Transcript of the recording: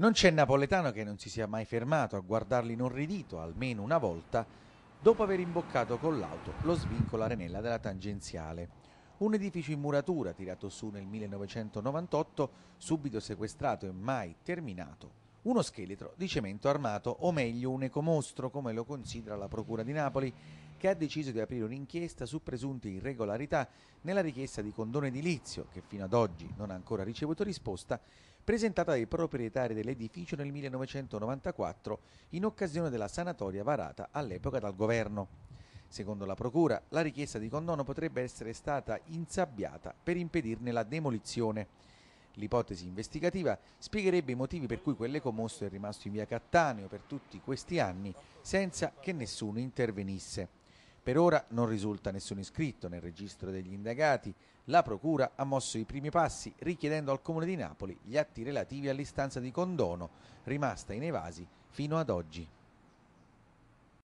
Non c'è napoletano che non si sia mai fermato a guardarli inorridito almeno una volta dopo aver imboccato con l'auto lo svincolo Arenella della tangenziale. Un edificio in muratura tirato su nel 1998, subito sequestrato e mai terminato uno scheletro di cemento armato, o meglio un ecomostro, come lo considera la Procura di Napoli, che ha deciso di aprire un'inchiesta su presunte irregolarità nella richiesta di condono edilizio, che fino ad oggi non ha ancora ricevuto risposta, presentata dai proprietari dell'edificio nel 1994 in occasione della sanatoria varata all'epoca dal governo. Secondo la Procura, la richiesta di condono potrebbe essere stata insabbiata per impedirne la demolizione. L'ipotesi investigativa spiegherebbe i motivi per cui quell'ecomosto è rimasto in via Cattaneo per tutti questi anni senza che nessuno intervenisse. Per ora non risulta nessuno iscritto nel registro degli indagati. La Procura ha mosso i primi passi richiedendo al Comune di Napoli gli atti relativi all'istanza di condono, rimasta in evasi fino ad oggi.